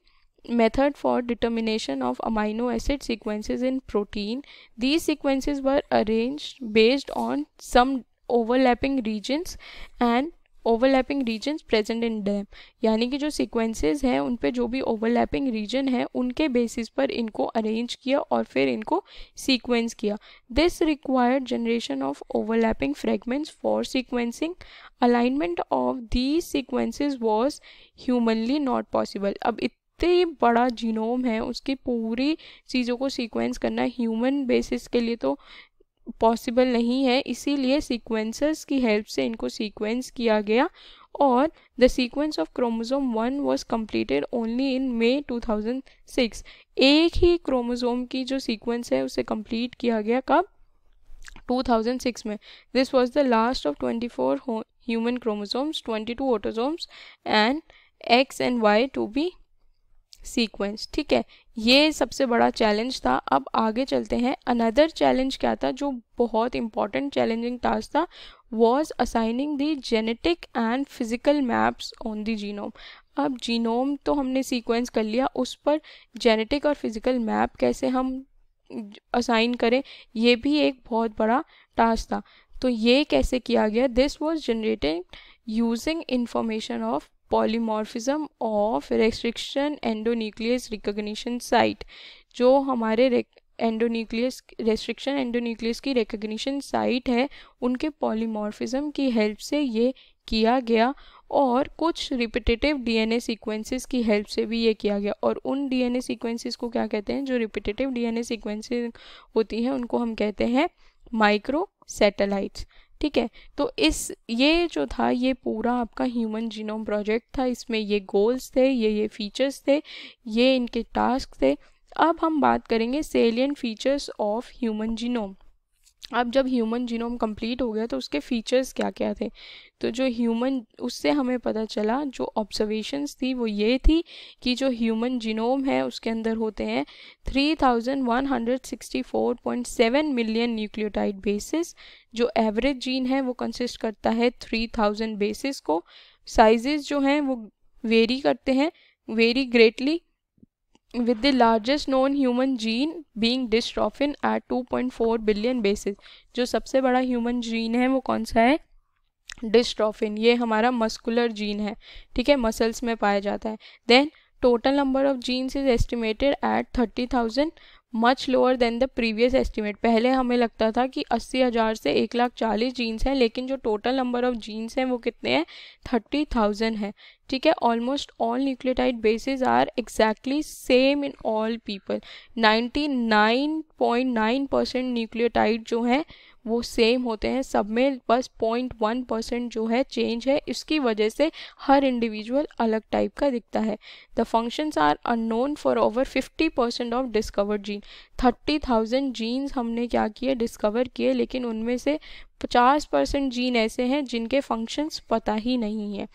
method for determination of amino acid sequences in protein these sequences were arrange based on some overlapping regions and overlapping region present in them यानी कि जो सिक्वेंसेज हैं उन पर जो भी ओवरलैपिंग रीजन है उनके बेसिस पर इनको अरेंज किया और फिर इनको सीक्वेंस किया this required generation of overlapping fragments for sequencing alignment of the sequences was humanly not possible अब इतने बड़ा जीनोम है उसकी पूरी चीज़ों को सीक्वेंस करना ह्यूमन बेसिस के लिए तो पॉसिबल नहीं है इसीलिए सीक्वेंसर्स की हेल्प से इनको सीक्वेंस किया गया और the sequence of chromosome one was completed only in May 2006 एक ही क्रोमोजोम की जो सीक्वेंस है उसे कम्प्लीट किया गया कब 2006 में this was the last of 24 human chromosomes 22 autosomes and X and Y to be sequence ठीक है ये सबसे बड़ा चैलेंज था अब आगे चलते हैं अनदर चैलेंज क्या था जो बहुत इंपॉर्टेंट चैलेंजिंग टास्क था was assigning the genetic and physical maps on the genome अब जीनोम तो हमने सीक्वेंस कर लिया उस पर जेनेटिक और फिजिकल मैप कैसे हम असाइन करें ये भी एक बहुत बड़ा टास्क था तो ये कैसे किया गया this was generated using information of polymorphism of restriction endonuclease recognition site जो हमारे एंडोन्यूक्लियस रेस्ट्रिक्शन एंडोन्यूक्लियस की रिकग्निशन साइट है उनके पॉलीमॉर्फिज्म की हेल्प से ये किया गया और कुछ रिपीटेटिव डीएनए सीक्वेंसेस की हेल्प से भी ये किया गया और उन डीएनए सीक्वेंसेस को क्या कहते हैं जो रिपीटेटिव डीएनए सीक्वेंसेस होती हैं उनको हम कहते हैं माइक्रो सैटेलाइट्स ठीक है तो इस ये जो था ये पूरा आपका ह्यूमन जीनोम प्रोजेक्ट था इसमें ये गोल्स थे ये ये फीचर्स थे ये इनके टास्क थे अब हम बात करेंगे salient features of human genome अब जब ह्यूमन जीनोम कंप्लीट हो गया तो उसके फीचर्स क्या क्या थे तो जो ह्यूमन उससे हमें पता चला जो ऑब्जर्वेशंस थी वो ये थी कि जो ह्यूमन जीनोम है उसके अंदर होते हैं 3164.7 मिलियन न्यूक्लियोटाइड बेसिस जो एवरेज जीन है वो कंसिस्ट करता है 3000 बेसिस को साइजेस जो हैं वो वेरी करते हैं vary greatly with the largest non human gene being dystrophin at two point four billion bases जो सबसे बड़ा ह्यूमन जीन है वो कौन सा है डिस्ट्रॉफिन ये हमारा मस्कुलर जीन है ठीक है मसल्स में पाया जाता है then total number of genes is estimated at thirty thousand much lower than the previous estimate पहले हमें लगता था कि अस्सी हज़ार से एक लाख चालीस जीन्स हैं लेकिन जो टोटल नंबर ऑफ जीन्स हैं वो कितने हैं थर्टी थाउजेंड है ठीक है almost all nucleotide bases are exactly same in all people ninety nine point nine percent nucleotide जो हैं वो सेम होते हैं सब में बस पॉइंट वन परसेंट जो है चेंज है इसकी वजह से हर इंडिविजुअल अलग टाइप का दिखता है the functions are unknown for over fifty percent of discovered gene thirty thousand genes हमने क्या किए डिस्कवर किए लेकिन उनमें से पचास परसेंट जीन ऐसे हैं जिनके फंक्शंस पता ही नहीं है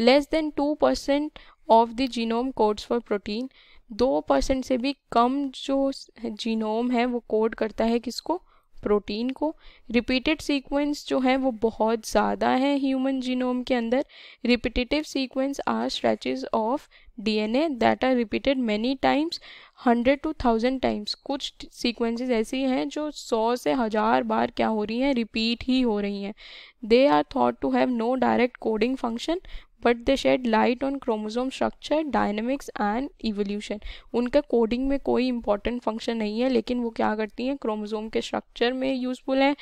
less than two percent of the genome codes for protein दो परसेंट से भी कम जो जीनोम है वो कोड करता है किसको प्रोटीन को रिपीटेड सीक्वेंस जो है वो बहुत ज़्यादा है ह्यूमन जीनोम के अंदर repetitive sequence are stretches of DNA that are repeated many times hundred to thousand times कुछ सीक्वेंसेस ऐसी हैं जो सौ से हज़ार बार क्या हो रही हैं रिपीट ही हो रही हैं they are thought to have no direct coding function but they shed light on chromosome structure dynamics and evolution उनका कोडिंग में कोई इंपॉर्टेंट फंक्शन नहीं है लेकिन वो क्या करती हैं क्रोमोजोम के स्ट्रक्चर में यूजफुल हैं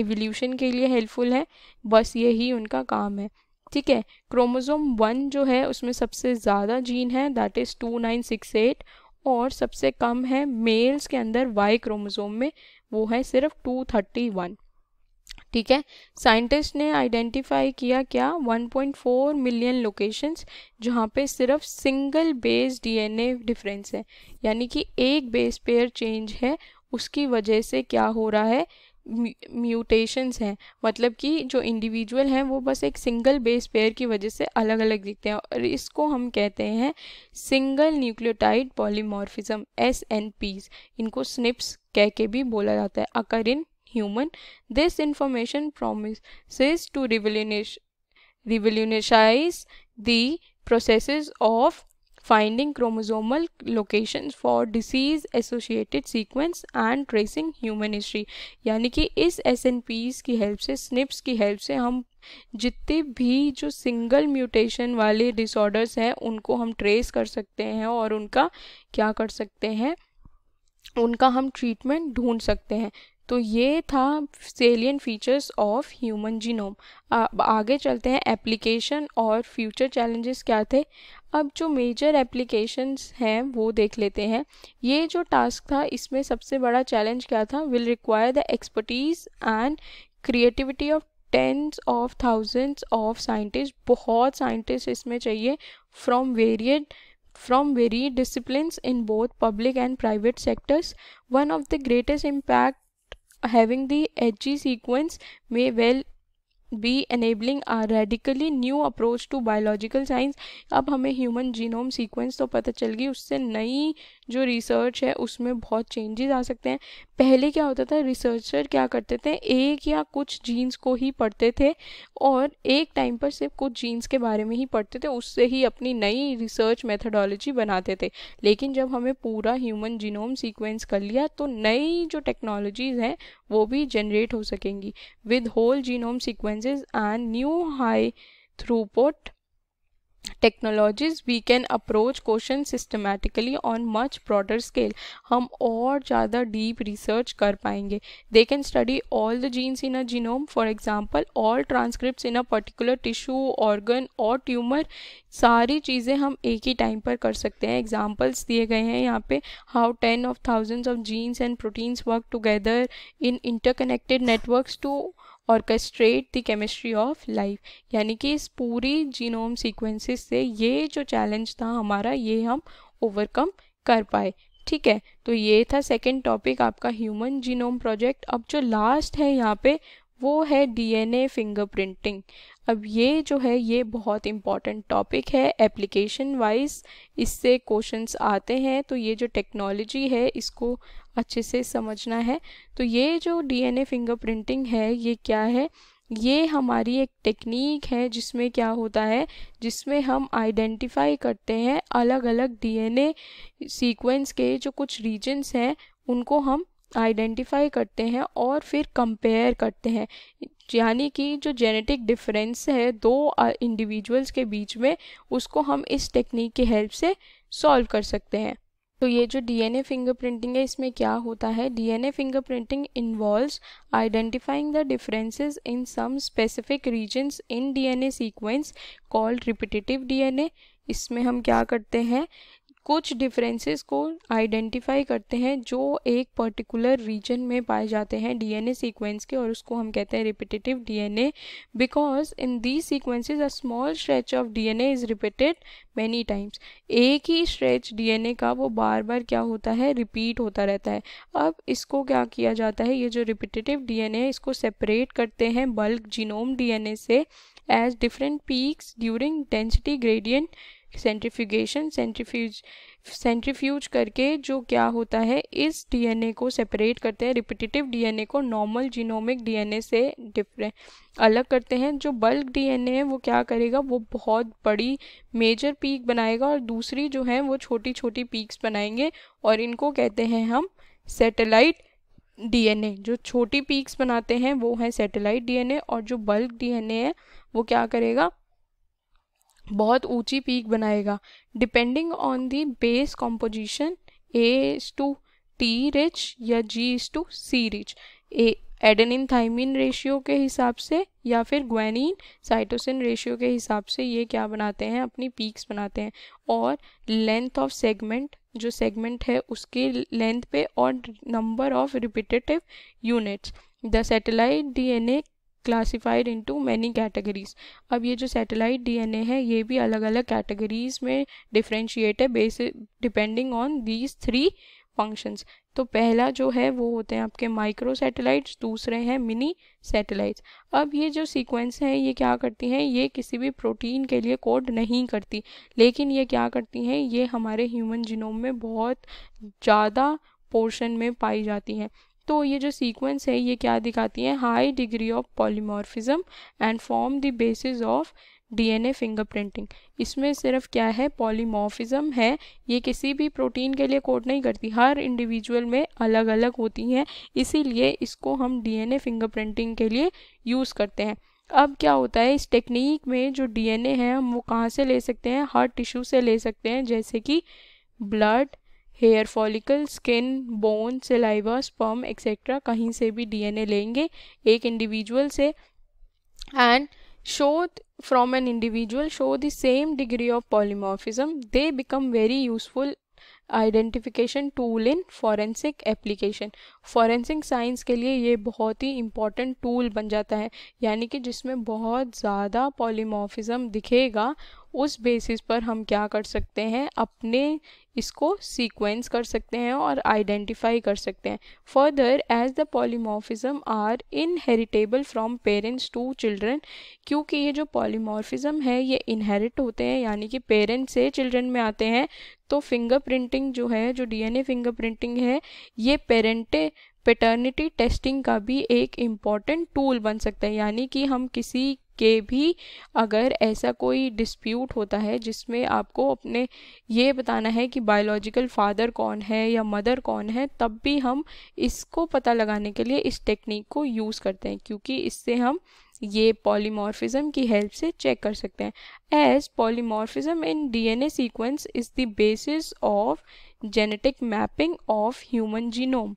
इवोल्यूशन के लिए हेल्पफुल है बस यही उनका काम है ठीक है क्रोमोजोम वन जो है उसमें सबसे ज़्यादा जीन है that is two nine six eight और सबसे कम है मेल्स के अंदर वाई क्रोमोजोम में वो है सिर्फ टू थर्टी वन ठीक है साइंटिस्ट ने आइडेंटिफाई किया क्या 1.4 मिलियन लोकेशंस जहाँ पे सिर्फ सिंगल बेस डीएनए डिफरेंस है यानी कि एक बेस पेयर चेंज है उसकी वजह से क्या हो रहा है म्यूटेशंस हैं मतलब कि जो इंडिविजुअल हैं वो बस एक सिंगल बेस पेयर की वजह से अलग अलग दिखते हैं और इसको हम कहते हैं single nucleotide polymorphism S N Ps इनको स्निप्स कह के भी बोला जाता है अकर इन human. This information promises to revolutionize the processes of finding chromosomal locations for disease associated sequence and tracing human history यानी कि इस एस एन पीज की हेल्प से स्निप्स की हेल्प से हम जितने भी जो सिंगल म्यूटेशन वाले डिसऑर्डर्स हैं उनको हम ट्रेस कर सकते हैं और उनका क्या कर सकते हैं उनका हम ट्रीटमेंट ढूंढ सकते हैं तो ये था salient features of human genome अब आगे चलते हैं एप्लीकेशन और फ्यूचर चैलेंजेस क्या थे अब जो मेजर एप्लीकेशंस हैं वो देख लेते हैं ये जो टास्क था इसमें सबसे बड़ा चैलेंज क्या था will require the expertise and creativity of tens of thousands of scientist बहुत साइंटिस्ट इसमें चाहिए from varied from varied disciplines in both public and private sectors. One of the greatest impact having the edgy sequence may well be enabling a radically new approach to biological science अब हमें ह्यूमन जीनोम सीक्वेंस तो पता चल गई उससे नई जो रिसर्च है उसमें बहुत चेंजेस आ सकते हैं पहले क्या होता था रिसर्चर क्या करते थे एक या कुछ जीन्स को ही पढ़ते थे और एक टाइम पर सिर्फ कुछ जीन्स के बारे में ही पढ़ते थे उससे ही अपनी नई रिसर्च मेथडोलॉजी बनाते थे लेकिन जब हमें पूरा ह्यूमन जीनोम सीक्वेंस कर लिया तो नई जो टेक्नोलॉजीज़ हैं वो भी जनरेट हो सकेंगी with whole genome sequences and new high throughput technologies we can approach question systematically on much broader scale हम और ज़्यादा डीप रिसर्च कर पाएंगे they can study all the genes in a genome for example all transcript in a particular tissue organ और ट्यूमर सारी चीज़ें हम एक ही टाइम पर कर सकते हैं एग्जाम्पल्स दिए गए हैं यहाँ पे how ten of thousands of genes and proteins work together in interconnected network to orchestrate the chemistry of life यानी कि इस पूरी जीनोम सीक्वेंसेस से ये जो चैलेंज था हमारा ये हम ओवरकम कर पाए ठीक है तो ये था सेकंड टॉपिक आपका ह्यूमन जीनोम प्रोजेक्ट अब जो लास्ट है यहाँ पे वो है डीएनए फिंगरप्रिंटिंग अब ये जो है ये बहुत इम्पॉर्टेंट टॉपिक है एप्लीकेशन वाइज इससे क्वेश्चंस आते हैं तो ये जो टेक्नोलॉजी है इसको अच्छे से समझना है तो ये जो डीएनए फिंगरप्रिंटिंग है ये क्या है ये हमारी एक टेक्निक है जिसमें क्या होता है जिसमें हम आइडेंटिफाई करते हैं अलग अलग डीएनए सीक्वेंस के जो कुछ रीजन्स हैं उनको हम आइडेंटिफाई करते हैं और फिर कंपेयर करते हैं यानी कि जो जेनेटिक डिफरेंस है दो इंडिविजुअल्स के बीच में उसको हम इस टेक्निक की हेल्प से सॉल्व कर सकते हैं तो ये जो डीएनए फिंगरप्रिंटिंग है इसमें क्या होता है DNA fingerprinting involves identifying the differences in some specific regions in DNA sequence called repetitive DNA इसमें हम क्या करते हैं कुछ डिफरेंसेस को आइडेंटिफाई करते हैं जो एक पर्टिकुलर रीजन में पाए जाते हैं डीएनए सीक्वेंस के और उसको हम कहते हैं repetitive DNA because in the sequences a small stretch of DNA is repeated many times एक ही स्ट्रेच डीएनए का वो बार बार क्या होता है रिपीट होता रहता है अब इसको क्या किया जाता है ये जो रिपीटेटिव डीएनए है इसको सेपरेट करते हैं बल्क जीनोम डीएनए से as different peaks during density gradient centrifugation centrifuge centrifuge करके जो क्या होता है इस डीएनए को सेपरेट करते हैं रिपीटिटिव डीएनए को नॉर्मल जीनोमिक डीएनए से डिफरेंट अलग करते हैं जो बल्क डीएनए है वो क्या करेगा वो बहुत बड़ी मेजर पीक बनाएगा और दूसरी जो है वो छोटी छोटी पीक्स बनाएंगे और इनको कहते हैं हम सेटेलाइट डीएनए जो छोटी पीक्स बनाते हैं वो हैं सैटेलाइट डीएनए और जो बल्क डीएनए है वो क्या करेगा बहुत ऊंची पीक बनाएगा depending on the base composition A is to T rich या G is to C rich A adenine thymine ratio के हिसाब से या फिर ग्वेनिन साइटोसिन रेशियो के हिसाब से ये क्या बनाते हैं अपनी पीक्स बनाते हैं और लेंथ ऑफ सेगमेंट जो सेगमेंट है उसके लेंथ पे और number of repetitive units the satellite DNA classified into many categories अब ये जो सैटेलाइट डीएनए है ये भी अलग अलग कैटेगरीज में डिफ्रेंशिएट है base depending on these three functions तो पहला जो है वो होते हैं आपके माइक्रो सैटेलाइट्स दूसरे हैं मिनी सैटेलाइट्स अब ये जो सीक्वेंस हैं ये क्या करती हैं ये किसी भी प्रोटीन के लिए कोड नहीं करती लेकिन ये क्या करती हैं ये हमारे ह्यूमन जिनोम में बहुत ज़्यादा पोर्शन में पाई जाती हैं तो ये जो सीक्वेंस है ये क्या दिखाती है high degree of polymorphism and form the basis of DNA fingerprinting इसमें सिर्फ क्या है पॉलीमॉर्फिज्म है ये किसी भी प्रोटीन के लिए कोड नहीं करती हर इंडिविजुअल में अलग अलग होती हैं इसीलिए इसको हम डीएनए फिंगरप्रिंटिंग के लिए यूज़ करते हैं अब क्या होता है इस टेक्निक में जो डीएनए है हम वो कहाँ से ले सकते हैं हर टिश्यू से ले सकते हैं जैसे कि blood hair follicle skin bone saliva sperm etcetera कहीं से भी डीएनए लेंगे एक इंडिविजुअल से and show from an individual show the same degree of polymorphism they become very useful identification tool in forensic application forensic science के लिए ये बहुत ही इम्पॉर्टेंट टूल बन जाता है यानी कि जिसमें बहुत ज़्यादा पॉलीमोफिज्म दिखेगा उस बेसिस पर हम क्या कर सकते हैं अपने इसको सीक्वेंस कर सकते हैं और आइडेंटिफाई कर सकते हैं further as the polymorphism are inheritable from parents to children क्योंकि ये जो पॉलीमोफिज़म है ये इनहेरिट होते हैं यानी कि पेरेंट्स से चिल्ड्रन में आते हैं तो फिंगर प्रिंटिंग जो है जो डीएनए फिंगर प्रिंटिंग है ये पेरेंटे पेटर्निटी टेस्टिंग का भी एक इम्पॉर्टेंट टूल बन सकता है यानी कि हम किसी के भी अगर ऐसा कोई डिस्प्यूट होता है जिसमें आपको अपने ये बताना है कि बायोलॉजिकल फादर कौन है या मदर कौन है तब भी हम इसको पता लगाने के लिए इस टेक्निक को यूज़ करते हैं क्योंकि इससे हम ये पॉलीमॉर्फिज्म की हेल्प से चेक कर सकते हैं as polymorphism in DNA sequence is the basis of genetic mapping of human genome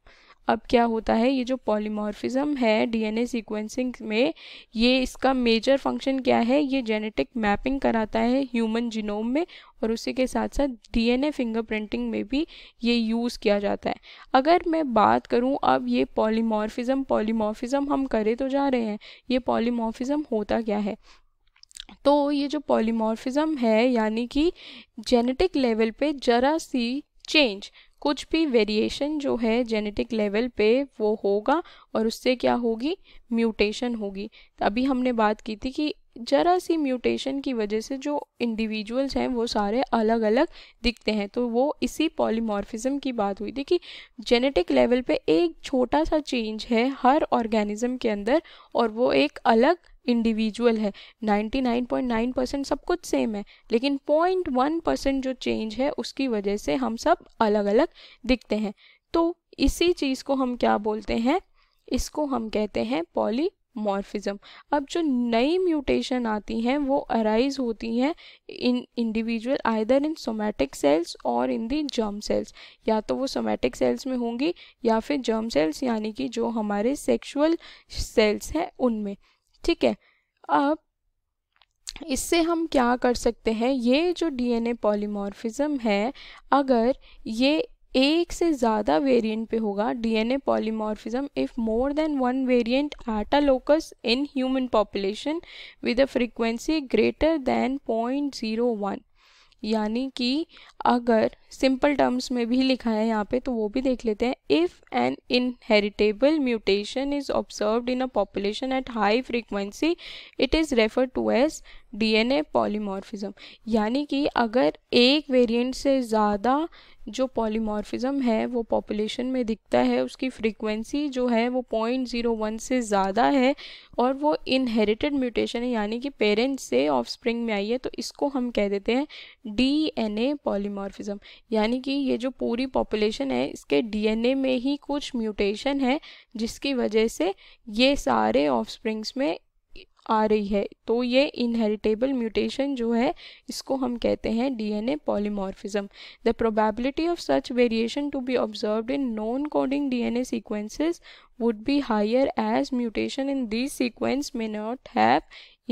अब क्या होता है ये जो पॉलीमॉर्फिज्म है डीएनए सीक्वेंसिंग में ये इसका मेजर फंक्शन क्या है ये जेनेटिक मैपिंग कराता है ह्यूमन जिनोम में और उसी के साथ साथ डीएनए फिंगरप्रिंटिंग में भी ये यूज़ किया जाता है अगर मैं बात करूँ अब ये पॉलीमॉर्फिज्म पॉलीमॉर्फिज्म हम करे तो जा रहे हैं ये पॉलीमॉर्फिज्म होता क्या है तो ये जो पॉलीमॉर्फिज्म है यानी कि जेनेटिक लेवल पे जरा सी चेंज कुछ भी वेरिएशन जो है जेनेटिक लेवल पे वो होगा और उससे क्या होगी म्यूटेशन होगी अभी हमने बात की थी कि जरा सी म्यूटेशन की वजह से जो इंडिविजुअल्स हैं वो सारे अलग अलग दिखते हैं तो वो इसी पॉलीमॉर्फिज्म की बात हुई थी कि जेनेटिक लेवल पे एक छोटा सा चेंज है हर ऑर्गेनिज्म के अंदर और वो एक अलग इंडिविजुअल है 99.9 परसेंट सब कुछ सेम है लेकिन 0.1 परसेंट जो चेंज है उसकी वजह से हम सब अलग अलग दिखते हैं तो इसी चीज़ को हम क्या बोलते हैं इसको हम कहते हैं पॉली मॉर्फिज्म अब जो नई म्यूटेशन आती हैं वो अराइज होती हैं in individual either in somatic cells और इन दी जर्म सेल्स या तो वो सोमेटिक सेल्स में होंगी या फिर जर्म सेल्स यानी कि जो हमारे सेक्सुअल सेल्स हैं उनमें ठीक है अब इससे हम क्या कर सकते हैं ये जो डीएनए पॉलीमॉर्फिज्म है अगर ये एक से ज़्यादा वेरिएंट पे होगा DNA polymorphism if more than one variant at a locus in human population with a frequency greater than point zero one यानी कि अगर सिंपल टर्म्स में भी लिखा है यहाँ पे तो वो भी देख लेते हैं if an inheritable mutation is observed in a population at high frequency it is refer to as DNA polymorphism यानी कि अगर एक वेरिएंट से ज़्यादा जो पॉलीमॉर्फिज्म है वो पॉपुलेशन में दिखता है उसकी फ्रीक्वेंसी जो है वो पॉइंट ज़ीरो वन से ज़्यादा है और वो इनहेरिटेड म्यूटेशन है यानी कि पेरेंट्स से ऑफस्प्रिंग में आई है तो इसको हम कह देते हैं डीएनए पॉलीमॉर्फिज्म यानी कि ये जो पूरी पॉपुलेशन है इसके डीएनए में ही कुछ म्यूटेशन है जिसकी वजह से ये सारे ऑफ में आ रही है तो ये इनहेरिटेबल म्यूटेशन जो है इसको हम कहते हैं DNA polymorphism the probability of such variation to be observe in non coding DNA sequences would be higher as mutation in this sequence may not have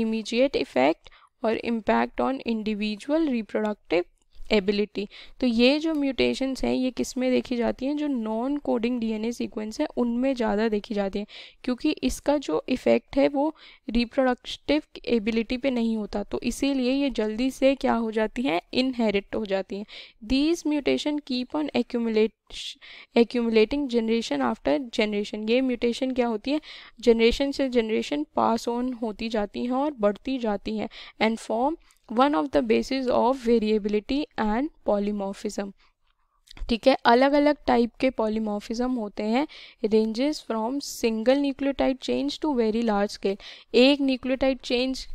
immediate effect और impact on individual reproductive ability तो ये जो म्यूटेशंस हैं ये किस में देखी जाती हैं जो नॉन कोडिंग डीएनए सीक्वेंस है उनमें ज़्यादा देखी जाती हैं क्योंकि इसका जो इफ़ेक्ट है वो रिप्रोडक्टिव एबिलिटी पे नहीं होता तो इसीलिए ये जल्दी से क्या हो जाती हैं इनहेरिट हो जाती हैं these mutation keep on accumulate accumulating generation after generation ये म्यूटेशन क्या होती है जनरेशन से जनरेशन पास ऑन होती जाती हैं और बढ़ती जाती हैं and form one of the basis of variability and polymorphism ठीक है अलग अलग टाइप के पॉलीमोफिज्म होते हैं ranges from single nucleotide change to very large scale एक न्यूक्लियोटाइड चेंज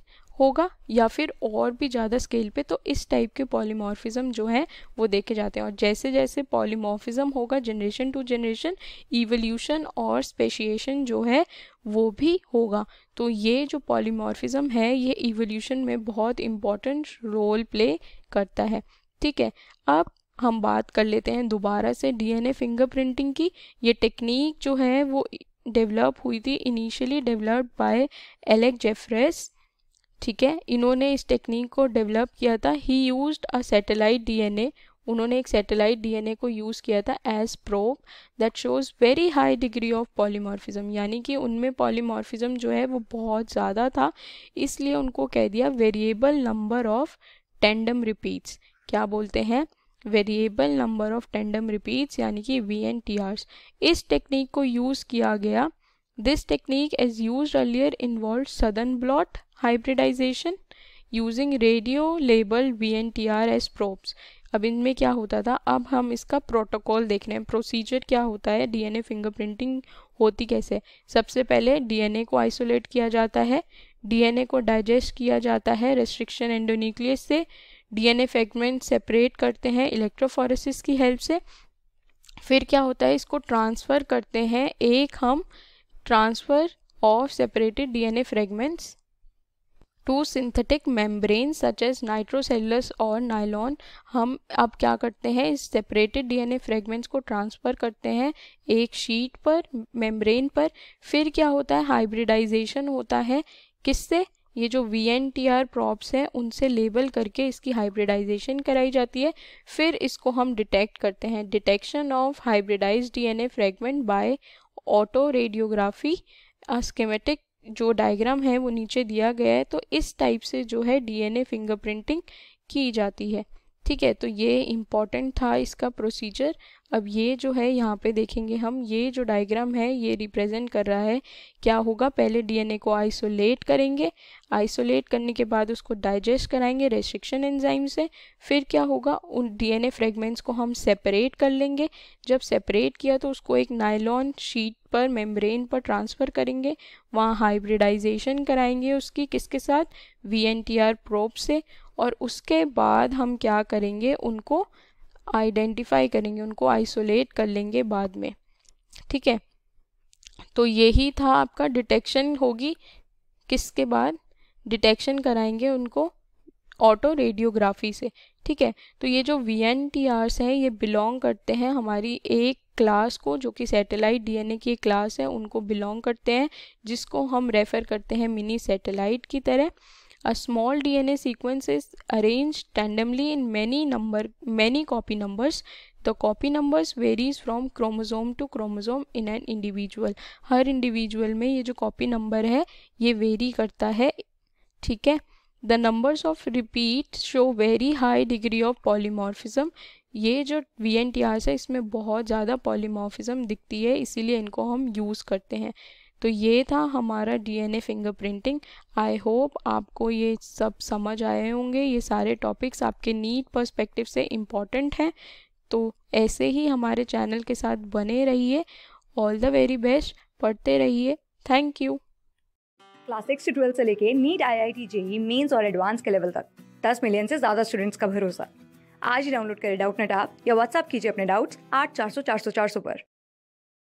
होगा या फिर और भी ज़्यादा स्केल पे तो इस टाइप के पॉलीमॉर्फिज्म जो हैं वो देखे जाते हैं और जैसे जैसे पॉलीमॉर्फिज्म होगा जनरेशन टू जनरेशन इवोल्यूशन और स्पेशिएशन जो है वो भी होगा तो ये जो पॉलीमॉर्फिज्म है ये इवोल्यूशन में बहुत इम्पॉर्टेंट रोल प्ले करता है ठीक है अब हम बात कर लेते हैं दोबारा से डीएनए फिंगरप्रिंटिंग की ये टेक्निक जो है वो डेवलप हुई थी initially developed by Alec Jeffreys ठीक है इन्होंने इस टेक्निक को डेवलप किया था he use a satellite DNA उन्होंने एक सैटेलाइट डीएनए को यूज़ किया था as probe that shows very high degree of polymorphism यानी कि उनमें पॉलीमॉर्फिज्म जो है वो बहुत ज़्यादा था इसलिए उनको कह दिया variable number of tandem repeats क्या बोलते हैं variable number of tandem repeats यानी कि वी एन टी आर इस टेक्निक को यूज़ किया गया this technique as use earlier involve southern blot hybridization using radio label V N T R S probes अब इनमें क्या होता था अब हम इसका प्रोटोकॉल देख रहे हैं प्रोसीजर क्या होता है डीएनए फिंगरप्रिंटिंग होती कैसे सबसे पहले डीएनए को आइसोलेट किया जाता है डीएनए को डाइजेस्ट किया जाता है रेस्ट्रिक्शन एंडोन्यूक्लियस से डीएनए फ्रेगमेंट सेपरेट करते हैं इलेक्ट्रोफोरेसिस की हेल्प से फिर क्या होता है इसको ट्रांसफ़र करते हैं एक हम transfer of separated DNA fragments to synthetic membrane such as nitrocellulose और नाइलॉन हम अब क्या करते हैं इस सेपरेटेड डीएनए फ्रेगमेंट्स को ट्रांसफ़र करते हैं एक शीट पर मेम्ब्रेन पर फिर क्या होता है हाइब्रिडाइजेशन होता है किससे ये जो V N T R probes हैं उनसे लेबल करके इसकी हाइब्रिडाइजेशन कराई जाती है फिर इसको हम डिटेक्ट करते हैं detection of hybridize D N A fragment by auto radiography schematic जो डायग्राम है वो नीचे दिया गया है तो इस टाइप से जो है डीएनए फिंगरप्रिंटिंग की जाती है ठीक है तो ये इम्पॉर्टेंट था इसका प्रोसीजर अब ये जो है यहाँ पे देखेंगे हम ये जो डायग्राम है ये रिप्रेजेंट कर रहा है क्या होगा पहले डीएनए को आइसोलेट करेंगे आइसोलेट करने के बाद उसको डाइजेस्ट कराएंगे रेस्ट्रिक्शन एंजाइम से फिर क्या होगा उन डीएनए फ्रेगमेंट्स को हम सेपरेट कर लेंगे जब सेपरेट किया तो उसको एक नायलॉन शीट पर मेम्ब्रेन पर ट्रांसफ़र करेंगे वहाँ हाइब्रिडाइजेशन कराएंगे उसकी किसके साथ V N T R probe से और उसके बाद हम क्या करेंगे उनको आइडेंटिफाई करेंगे उनको आइसोलेट कर लेंगे बाद में ठीक है तो यही था आपका डिटेक्शन होगी किसके बाद डिटेक्शन कराएंगे उनको ऑटो रेडियोग्राफी से ठीक है तो ये जो वी एन टी आर्स हैं ये बिलोंग करते हैं हमारी एक क्लास को जो कि सैटेलाइट डीएनए की एक क्लास है उनको बिलोंग करते हैं जिसको हम रेफ़र करते हैं मिनी सैटेलाइट की तरह A small DNA sequence is arranged randomly in many number many copy numbers. The copy numbers varies from chromosome to chromosome in an individual. har individual mein ye jo copy number hai ye vary karta hai theek hai the numbers of repeat show very high degree of polymorphism ये जो वी एन टी आर है इसमें बहुत ज़्यादा पॉलीमॉर्फिज्म दिखती है इसीलिए इनको हम यूज़ करते हैं तो ये था हमारा डीएनए फिंगरप्रिंटिंग आई होप आपको ये सब समझ आए होंगे ये सारे टॉपिक्स आपके नीट पर्सपेक्टिव से इम्पॉर्टेंट हैं तो ऐसे ही हमारे चैनल के साथ बने रहिए ऑल द वेरी बेस्ट पढ़ते रहिए थैंक यू क्लास सिक्स से ट्वेल्थ से लेके NEET I I T JEE mains और एडवांस के लेवल तक दस मिलियन से ज़्यादा स्टूडेंट्स का भरोसा आज ही डाउनलोड करें डाउट नेट आप या व्हाट्सअप कीजिए अपने डाउट्स आठ चार सौ चार सौ चार सौ पर